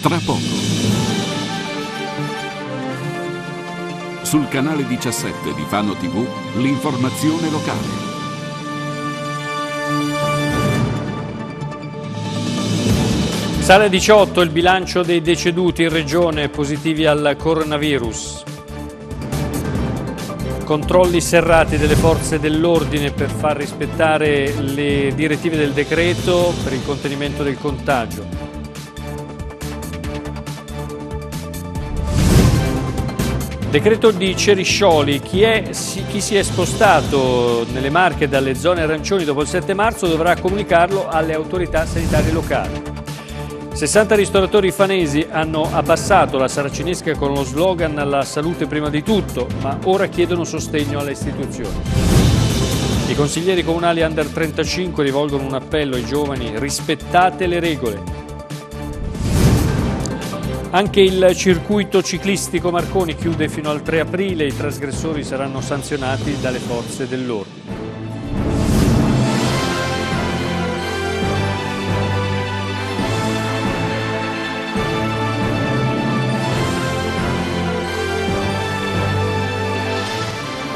Tra poco. Sul canale 17 di Fano TV, l'informazione locale. Sale 18 il bilancio dei deceduti in regione positivi al coronavirus. Controlli serrati delle forze dell'ordine per far rispettare le direttive del decreto per il contenimento del contagio. Decreto di Ceriscioli, chi, è, chi, si è spostato nelle Marche dalle zone arancioni dopo il 7 marzo dovrà comunicarlo alle autorità sanitarie locali. 60 ristoratori fanesi hanno abbassato la saracinesca con lo slogan la salute prima di tutto, ma ora chiedono sostegno alle istituzioni. I consiglieri comunali under 35 rivolgono un appello ai giovani, rispettate le regole. Anche il circuito ciclistico Marconi chiude fino al 3 aprile, i trasgressori saranno sanzionati dalle forze dell'ordine.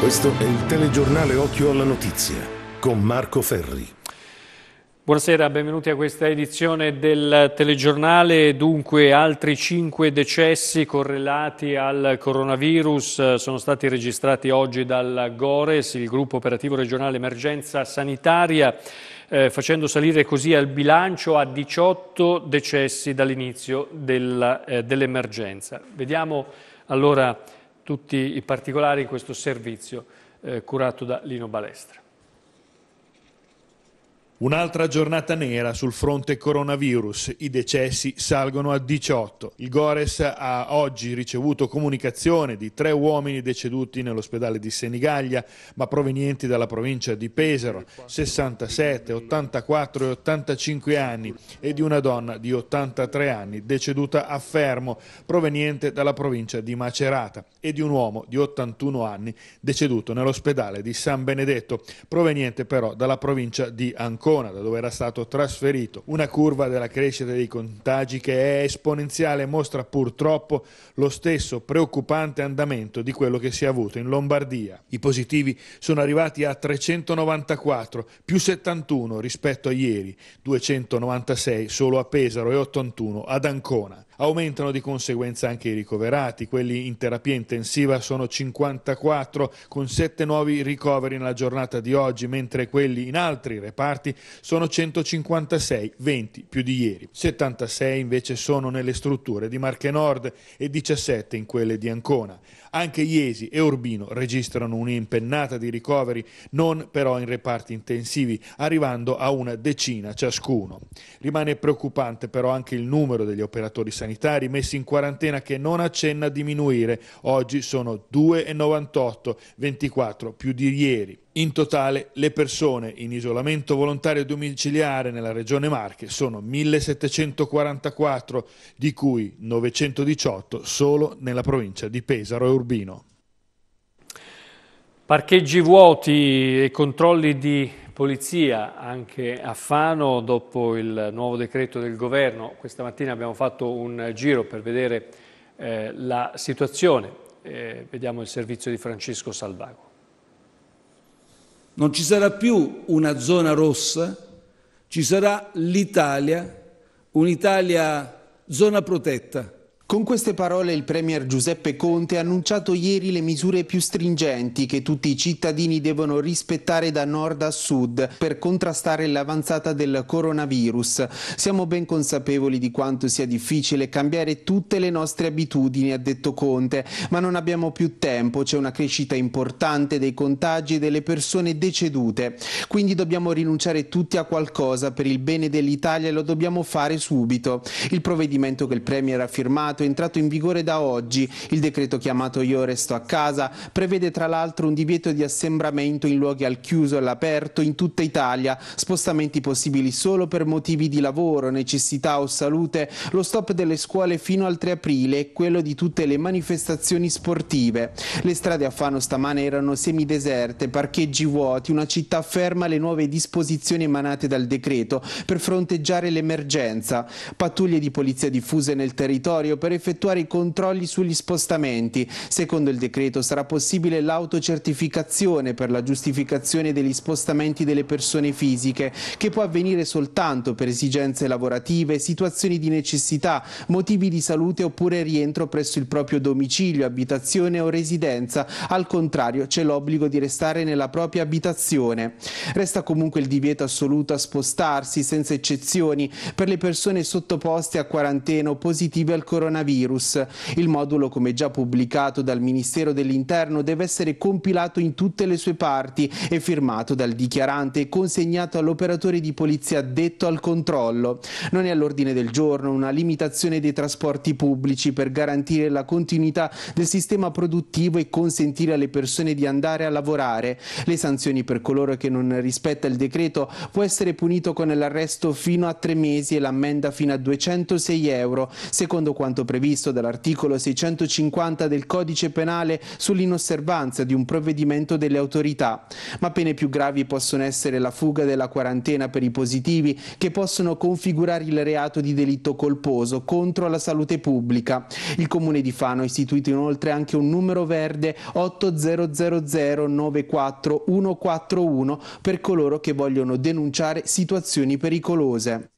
Questo è il telegiornale Occhio alla Notizia con Marco Ferri. Buonasera, benvenuti a questa edizione del telegiornale. Dunque, altri cinque decessi correlati al coronavirus eh, sono stati registrati oggi dal GORES, il gruppo operativo regionale emergenza sanitaria, eh, facendo salire così al bilancio a 18 decessi dall'inizio eh, dell'emergenza. Eh, dell Vediamo allora tutti i particolari in questo servizio eh, curato da Lino Balestra. Un'altra giornata nera sul fronte coronavirus, i decessi salgono a 18. Il Gores ha oggi ricevuto comunicazione di tre uomini deceduti nell'ospedale di Senigallia, ma provenienti dalla provincia di Pesaro, 67, 84 e 85 anni, e di una donna di 83 anni deceduta a Fermo, proveniente dalla provincia di Macerata, e di un uomo di 81 anni deceduto nell'ospedale di San Benedetto, proveniente però dalla provincia di Ancona. Verona, da dove era stato trasferito. Una curva della crescita dei contagi che è esponenziale mostra purtroppo lo stesso preoccupante andamento di quello che si è avuto in Lombardia. I positivi sono arrivati a 394, più 71 rispetto a ieri, 296 solo a Pesaro e 81 ad Ancona. Aumentano di conseguenza anche i ricoverati, quelli in terapia intensiva sono 54 con 7 nuovi ricoveri nella giornata di oggi, mentre quelli in altri reparti sono 156, 20 più di ieri. 76 invece sono nelle strutture di Marche Nord e 17 in quelle di Ancona. Anche Iesi e Urbino registrano un'impennata di ricoveri, non però in reparti intensivi, arrivando a una decina ciascuno. Rimane preoccupante però anche il numero degli operatori sanitari messi in quarantena che non accenna a diminuire. Oggi sono 2,98, 24 più di ieri. In totale le persone in isolamento volontario domiciliare nella regione Marche sono 1744, di cui 918 solo nella provincia di Pesaro e Urbino. Parcheggi vuoti e controlli di polizia anche a Fano dopo il nuovo decreto del governo. Questa mattina abbiamo fatto un giro per vedere eh, la situazione. Eh, vediamo il servizio di Francesco Salvago. Non ci sarà più una zona rossa, ci sarà l'Italia, un'Italia zona protetta con queste parole il Premier Giuseppe Conte ha annunciato ieri le misure più stringenti che tutti i cittadini devono rispettare da nord a sud per contrastare l'avanzata del coronavirus. Siamo ben consapevoli di quanto sia difficile cambiare tutte le nostre abitudini, ha detto Conte, ma non abbiamo più tempo, c'è una crescita importante dei contagi e delle persone decedute. Quindi dobbiamo rinunciare tutti a qualcosa per il bene dell'Italia e lo dobbiamo fare subito. Il provvedimento che il Premier ha firmato Senato, entrato in vigore da oggi. Il decreto chiamato Io resto a casa prevede tra l'altro un divieto di assembramento in luoghi al chiuso e all'aperto in tutta Italia, spostamenti possibili solo per motivi di lavoro, necessità o salute, lo stop delle scuole fino al 3 aprile e quello di tutte le manifestazioni sportive. Le strade a Fano stamane erano semideserte, parcheggi vuoti, una città ferma alle nuove disposizioni emanate dal decreto per fronteggiare l'emergenza. Pattuglie di polizia diffuse nel territorio per effettuare i controlli sugli spostamenti. Secondo il decreto sarà possibile l'autocertificazione per la giustificazione degli spostamenti delle persone fisiche, che può avvenire soltanto per esigenze lavorative, situazioni di necessità, motivi di salute oppure rientro presso il proprio domicilio, abitazione o residenza. Al contrario c'è l'obbligo di restare nella propria abitazione. Resta comunque il divieto assoluto a spostarsi senza eccezioni per le persone sottoposte a quarantena o positive al coronavirus coronavirus. Il modulo, come già pubblicato dal Ministero dell'Interno, deve essere compilato in tutte le sue parti e firmato dal dichiarante e consegnato all'operatore di polizia detto al controllo. Non è all'ordine del giorno una limitazione dei trasporti pubblici per garantire la continuità del sistema produttivo e consentire alle persone di andare a lavorare. Le sanzioni per coloro che non rispetta il decreto può essere punito con l'arresto fino a tre mesi e l'ammenda fino a 206 euro, secondo quanto previsto dall'articolo 650 del codice penale sull'inosservanza di un provvedimento delle autorità, ma pene più gravi possono essere la fuga della quarantena per i positivi che possono configurare il reato di delitto colposo contro la salute pubblica. Il Comune di Fano ha istituito inoltre anche un numero verde 800094141 per coloro che vogliono denunciare situazioni pericolose.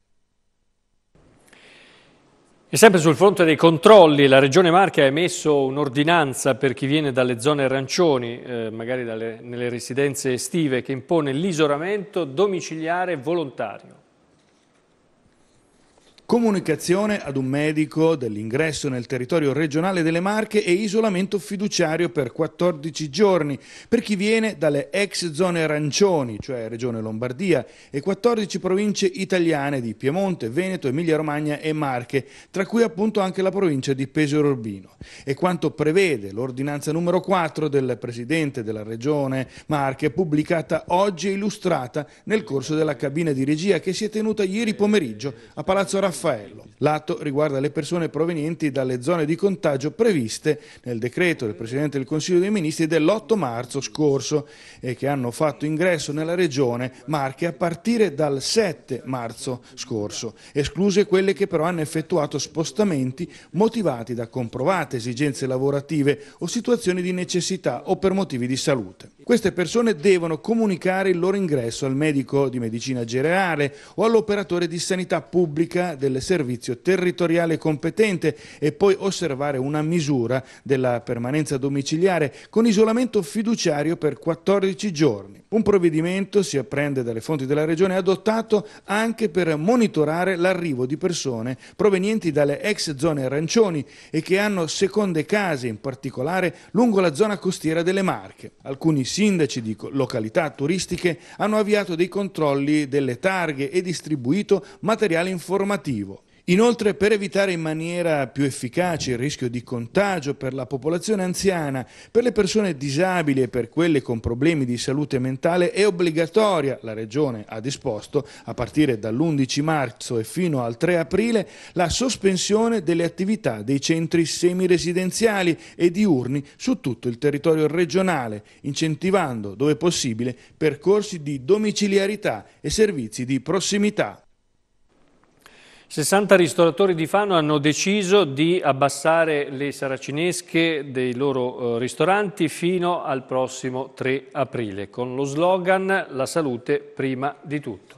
E sempre sul fronte dei controlli, la Regione Marche ha emesso un'ordinanza per chi viene dalle zone arancioni, eh, magari dalle, nelle residenze estive, che impone l'isolamento domiciliare volontario comunicazione ad un medico dell'ingresso nel territorio regionale delle Marche e isolamento fiduciario per 14 giorni per chi viene dalle ex zone arancioni, cioè Regione Lombardia, e 14 province italiane di Piemonte, Veneto, Emilia-Romagna e Marche, tra cui appunto anche la provincia di Pesaro Urbino. E quanto prevede l'ordinanza numero 4 del Presidente della Regione Marche, pubblicata oggi e illustrata nel corso della cabina di regia che si è tenuta ieri pomeriggio a Palazzo Raffaele Raffaello. L'atto riguarda le persone provenienti dalle zone di contagio previste nel decreto del Presidente del Consiglio dei Ministri dell'8 marzo scorso e che hanno fatto ingresso nella regione Marche a partire dal 7 marzo scorso, escluse quelle che però hanno effettuato spostamenti motivati da comprovate esigenze lavorative o situazioni di necessità o per motivi di salute. Queste persone devono comunicare il loro ingresso al medico di medicina generale o all'operatore di sanità pubblica del servizio territoriale competente e poi osservare una misura della permanenza domiciliare con isolamento fiduciario per 14 giorni. Un provvedimento, si apprende dalle fonti della Regione, adottato anche per monitorare l'arrivo di persone provenienti dalle ex zone arancioni e che hanno seconde case, in particolare lungo la zona costiera delle Marche. Alcuni sindaci di località turistiche hanno avviato dei controlli delle targhe e distribuito materiale informativo. Inoltre, per evitare in maniera più efficace il rischio di contagio per la popolazione anziana, per le persone disabili e per quelle con problemi di salute mentale, è obbligatoria, la Regione ha disposto, a partire dall'11 marzo e fino al 3 aprile, la sospensione delle attività dei centri semiresidenziali e diurni su tutto il territorio regionale, incentivando, dove possibile, percorsi di domiciliarità e servizi di prossimità. 60 ristoratori di Fano hanno deciso di abbassare le saracinesche dei loro eh, ristoranti fino al prossimo 3 aprile, con lo slogan La salute prima di tutto.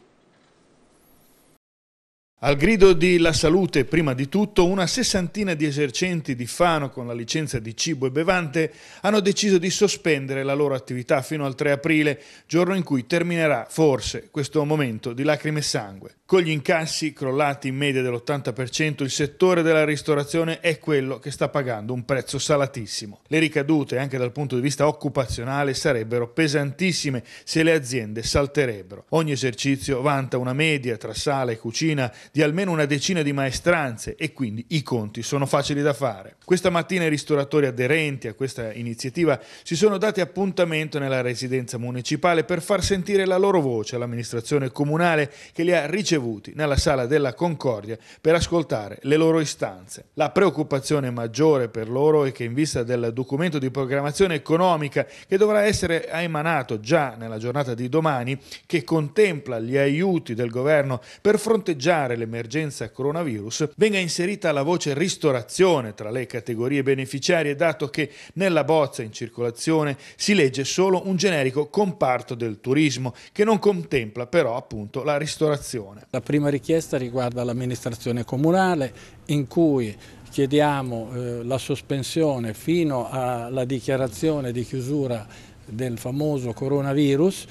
Al grido di La salute, prima di tutto, una sessantina di esercenti di Fano con la licenza di cibo e bevante hanno deciso di sospendere la loro attività fino al 3 aprile, giorno in cui terminerà forse questo momento di lacrime e sangue. Con gli incassi crollati in media dell'80%, il settore della ristorazione è quello che sta pagando un prezzo salatissimo. Le ricadute, anche dal punto di vista occupazionale, sarebbero pesantissime se le aziende salterebbero. Ogni esercizio vanta una media tra sala e cucina di almeno una decina di maestranze e quindi i conti sono facili da fare. Questa mattina i ristoratori aderenti a questa iniziativa si sono dati appuntamento nella residenza municipale per far sentire la loro voce all'amministrazione comunale che li ha ricevuti ricevuti nella sala della Concordia per ascoltare le loro istanze. La preoccupazione maggiore per loro è che in vista del documento di programmazione economica che dovrà essere emanato già nella giornata di domani, che contempla gli aiuti del governo per fronteggiare l'emergenza coronavirus, venga inserita la voce ristorazione tra le categorie beneficiarie, dato che nella bozza in circolazione si legge solo un generico comparto del turismo, che non contempla però appunto la ristorazione. La prima richiesta riguarda l'amministrazione comunale in cui chiediamo eh, la sospensione fino alla dichiarazione di chiusura del famoso coronavirus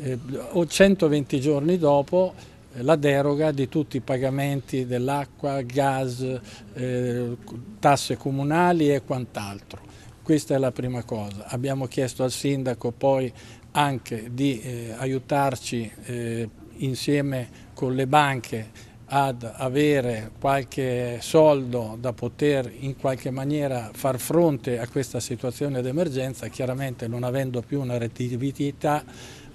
eh, o 120 giorni dopo eh, la deroga di tutti i pagamenti dell'acqua, gas, eh, tasse comunali e quant'altro. Questa è la prima cosa. Abbiamo chiesto al sindaco poi anche di eh, aiutarci insieme con le banche ad avere qualche soldo da poter in qualche maniera far fronte a questa situazione d'emergenza, chiaramente non avendo più una redditività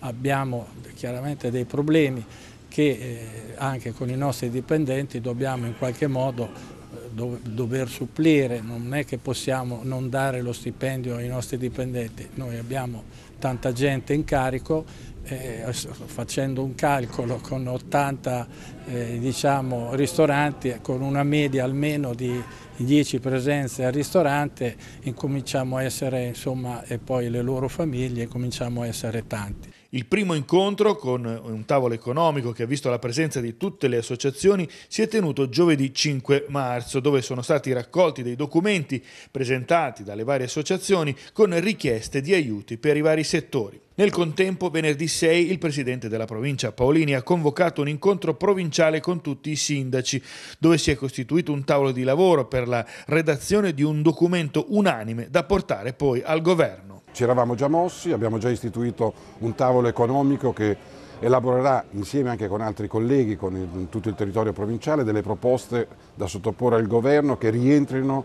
abbiamo chiaramente dei problemi che eh, anche con i nostri dipendenti dobbiamo in qualche modo dover supplire, non è che possiamo non dare lo stipendio ai nostri dipendenti, noi abbiamo tanta gente in carico, eh, facendo un calcolo con 80 eh, diciamo, ristoranti, eh, con una media almeno di 10 presenze al ristorante, incominciamo a essere, insomma, e poi le loro famiglie, cominciamo a essere tanti. Il primo incontro con un tavolo economico che ha visto la presenza di tutte le associazioni si è tenuto giovedì 5 marzo, dove sono stati raccolti dei documenti presentati dalle varie associazioni con richieste di aiuti per i vari settori. Nel contempo, venerdì 6 il presidente della provincia Paolini ha convocato un incontro provinciale con tutti i sindaci, dove si è costituito un tavolo di lavoro per la redazione di un documento unanime da portare poi al governo. Ci eravamo già mossi, abbiamo già istituito un tavolo economico che elaborerà insieme anche con altri colleghi, con il, tutto il territorio provinciale, delle proposte da sottoporre al governo che rientrino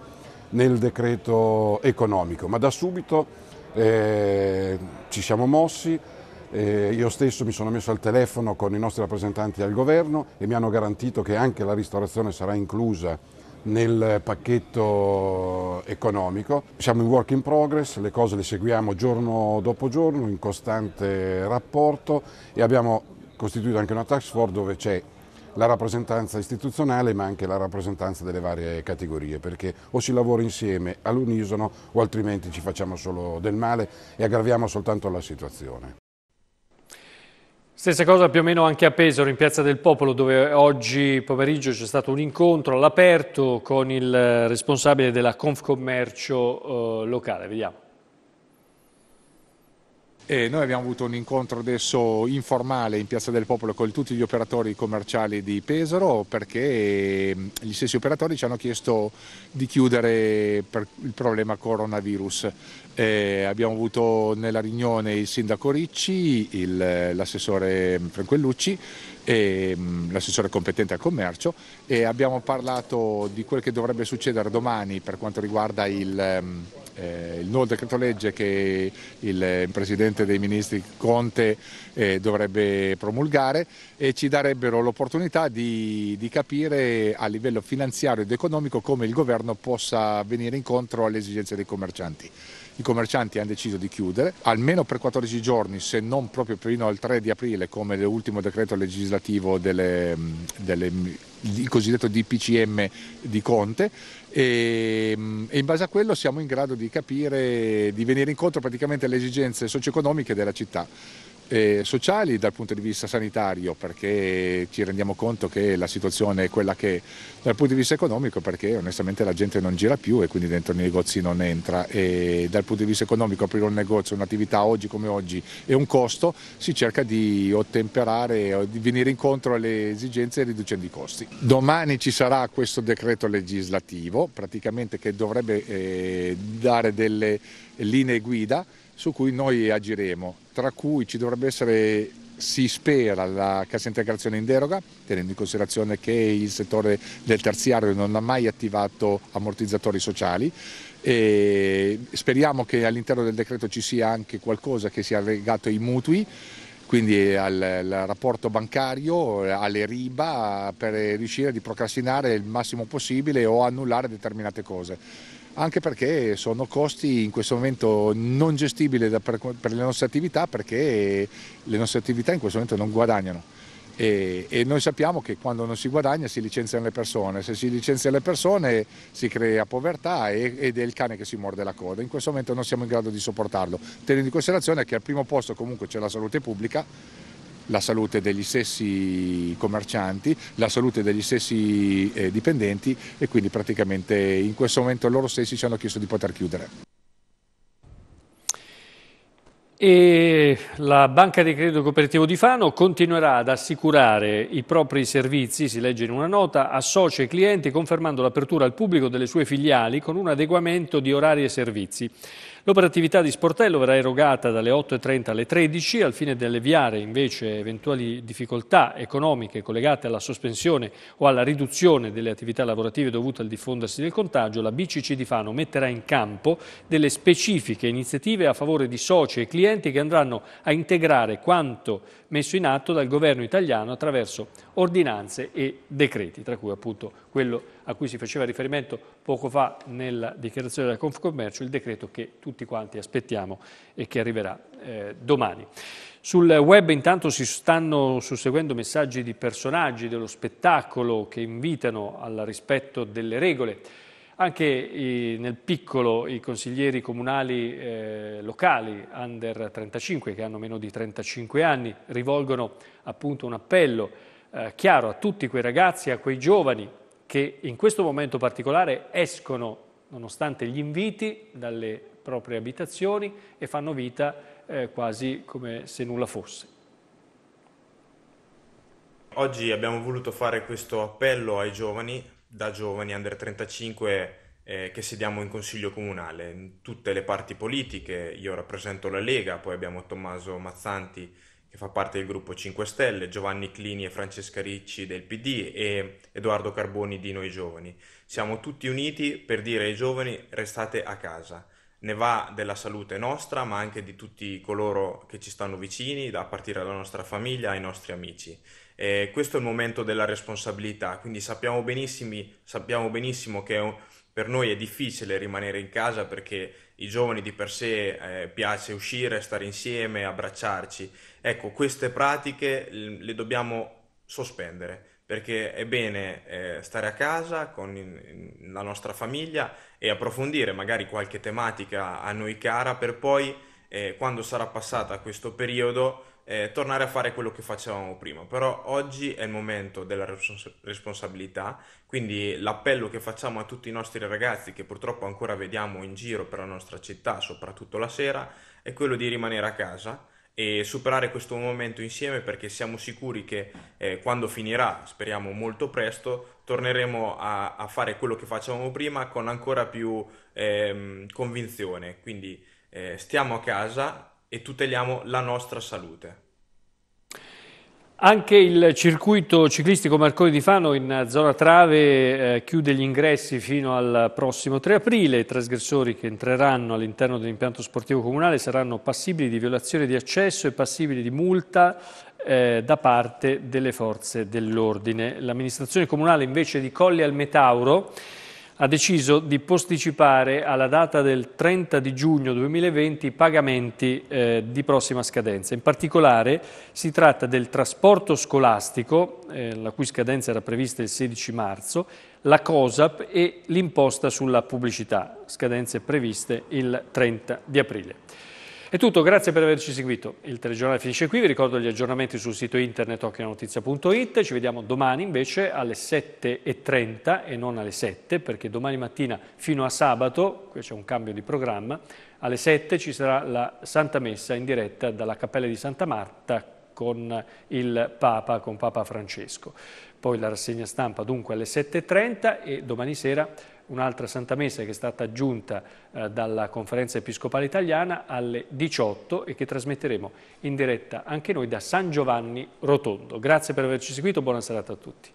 nel decreto economico, ma da subito eh, ci siamo mossi, eh, io stesso mi sono messo al telefono con i nostri rappresentanti al governo e mi hanno garantito che anche la ristorazione sarà inclusa nel pacchetto economico. Siamo in work in progress, le cose le seguiamo giorno dopo giorno in costante rapporto e abbiamo costituito anche una task force dove c'è la rappresentanza istituzionale ma anche la rappresentanza delle varie categorie perché o si lavora insieme all'unisono o altrimenti ci facciamo solo del male e aggraviamo soltanto la situazione. Stessa cosa più o meno anche a Pesaro, in Piazza del Popolo, dove oggi pomeriggio c'è stato un incontro all'aperto con il eh, responsabile della Confcommercio eh, locale. Vediamo. E noi abbiamo avuto un incontro adesso informale in Piazza del Popolo con tutti gli operatori commerciali di Pesaro perché ehm, gli stessi operatori ci hanno chiesto di chiudere per il problema coronavirus. E abbiamo avuto nella riunione il sindaco Ricci, l'assessore Franquellucci Ehm, l'assessore competente al commercio e abbiamo parlato di quel che dovrebbe succedere domani per quanto riguarda il, ehm, eh, il nuovo decreto legge che il eh, Presidente dei Ministri Conte eh, dovrebbe promulgare e ci darebbero l'opportunità di, di, capire a livello finanziario ed economico come il Governo possa venire incontro alle esigenze dei commercianti i commercianti hanno deciso di chiudere, almeno per 14 giorni, se non proprio fino al 3 di aprile, come l'ultimo decreto legislativo delle, mm, delle, mm, il cosiddetto DPCM di Conte, e, mm, e, in base a quello siamo in grado di capire, di venire incontro praticamente alle esigenze socio-economiche della città eh, sociali dal punto di vista sanitario perché ci rendiamo conto che la situazione è quella che è dal punto di vista economico perché onestamente la gente non gira più e quindi dentro i negozi non entra e dal punto di vista economico aprire un negozio, un'attività oggi come oggi è un costo, si cerca di ottemperare o di venire incontro alle esigenze riducendo i costi. Domani ci sarà questo decreto legislativo praticamente che dovrebbe eh, dare delle linee guida su cui noi agiremo, tra cui ci dovrebbe essere si spera la cassa integrazione in deroga, tenendo in considerazione che il settore del terziario non ha mai attivato ammortizzatori sociali. E speriamo che all'interno del decreto ci sia anche qualcosa che sia legato ai mutui quindi al, al, rapporto bancario, alle riba per riuscire a procrastinare il massimo possibile o annullare determinate cose anche perché sono costi in questo momento non gestibili per, le nostre attività perché le nostre attività in questo momento non guadagnano. E, e, noi sappiamo che quando non si guadagna si licenziano le persone, se si licenziano le persone si crea povertà e, ed è il cane che si morde la coda. In questo momento non siamo in grado di sopportarlo, tenendo in considerazione che al primo posto comunque c'è la salute pubblica la salute degli stessi commercianti, la salute degli stessi eh, dipendenti e quindi praticamente in questo momento loro stessi ci hanno chiesto di poter chiudere. E la Banca di Credito Cooperativo di Fano continuerà ad assicurare i propri servizi, si legge in una nota, a soci e clienti confermando l'apertura al pubblico delle sue filiali con un adeguamento di orari e servizi. L'operatività di sportello verrà erogata dalle 8.30 alle 13 al fine di alleviare invece eventuali difficoltà economiche collegate alla sospensione o alla riduzione delle attività lavorative dovute al diffondersi del contagio, la BCC di Fano metterà in campo delle specifiche iniziative a favore di soci e clienti che andranno a integrare quanto messo in atto dal governo italiano attraverso ordinanze e decreti, tra cui appunto quello di a cui si faceva riferimento poco fa nella dichiarazione della Confcommercio, il decreto che tutti quanti aspettiamo e che arriverà eh, domani. Sul web intanto si stanno susseguendo messaggi di personaggi dello spettacolo che invitano al rispetto delle regole. Anche i, nel piccolo i consiglieri comunali eh, locali, under 35, che hanno meno di 35 anni, rivolgono appunto un appello eh, chiaro a tutti quei ragazzi, a quei giovani che in questo momento particolare escono, nonostante gli inviti, dalle proprie abitazioni e fanno vita eh, quasi come se nulla fosse. Oggi abbiamo voluto fare questo appello ai giovani, da giovani under 35 eh, che sediamo in consiglio comunale, in tutte le parti politiche, io rappresento la Lega, poi abbiamo Tommaso Mazzanti che fa parte del gruppo 5 Stelle, Giovanni Clini e Francesca Ricci del PD e Edoardo Carboni di Noi Giovani. Siamo tutti uniti per dire ai giovani restate a casa. Ne va della salute nostra, ma anche di tutti coloro che ci stanno vicini, da partire dalla nostra famiglia ai nostri amici. E questo è il momento della responsabilità, quindi sappiamo sappiamo benissimo che è un, per noi è difficile rimanere in casa perché i giovani di per sé eh, piace uscire, stare insieme, abbracciarci. Ecco, queste pratiche le dobbiamo sospendere perché è bene eh, stare a casa con in, la nostra famiglia e approfondire magari qualche tematica a noi cara per poi, eh, quando sarà passata questo periodo, eh, tornare a fare quello che facevamo prima, però oggi è il momento della respons- responsabilità, quindi l'appello che facciamo a tutti i nostri ragazzi che purtroppo ancora vediamo in giro per la nostra città, soprattutto la sera, è quello di rimanere a casa e superare questo momento insieme perché siamo sicuri che eh, quando finirà, speriamo molto presto, torneremo a, a fare quello che facevamo prima con ancora più ehm, convinzione. Quindi eh, stiamo a casa, e tuteliamo la nostra salute. Anche il circuito ciclistico Marconi di Fano in zona Trave eh, chiude gli ingressi fino al prossimo 3 aprile. I trasgressori che entreranno all'interno dell'impianto sportivo comunale saranno passibili di violazione di accesso e passibili di multa eh, da parte delle forze dell'ordine. L'amministrazione comunale invece di Colli al Metauro ha deciso di posticipare alla data del 30 di giugno 2020 i pagamenti eh, di prossima scadenza. In particolare si tratta del trasporto scolastico, eh, la cui scadenza era prevista il 16 marzo, la COSAP e l'imposta sulla pubblicità, scadenze previste il 30 di aprile. È tutto, grazie per averci seguito. Il telegiornale finisce qui, vi ricordo gli aggiornamenti sul sito internet occhionotizia.it, ci vediamo domani invece alle 7.30 e non alle 7 perché domani mattina fino a sabato, qui c'è un cambio di programma, alle 7 ci sarà la Santa Messa in diretta dalla Cappella di Santa Marta con il Papa, con Papa Francesco. Poi la rassegna stampa dunque alle 7.30 e domani sera un'altra Santa Messa che è stata aggiunta eh, dalla Conferenza Episcopale Italiana alle 18 e che trasmetteremo in diretta anche noi da San Giovanni Rotondo. Grazie per averci seguito, buona serata a tutti.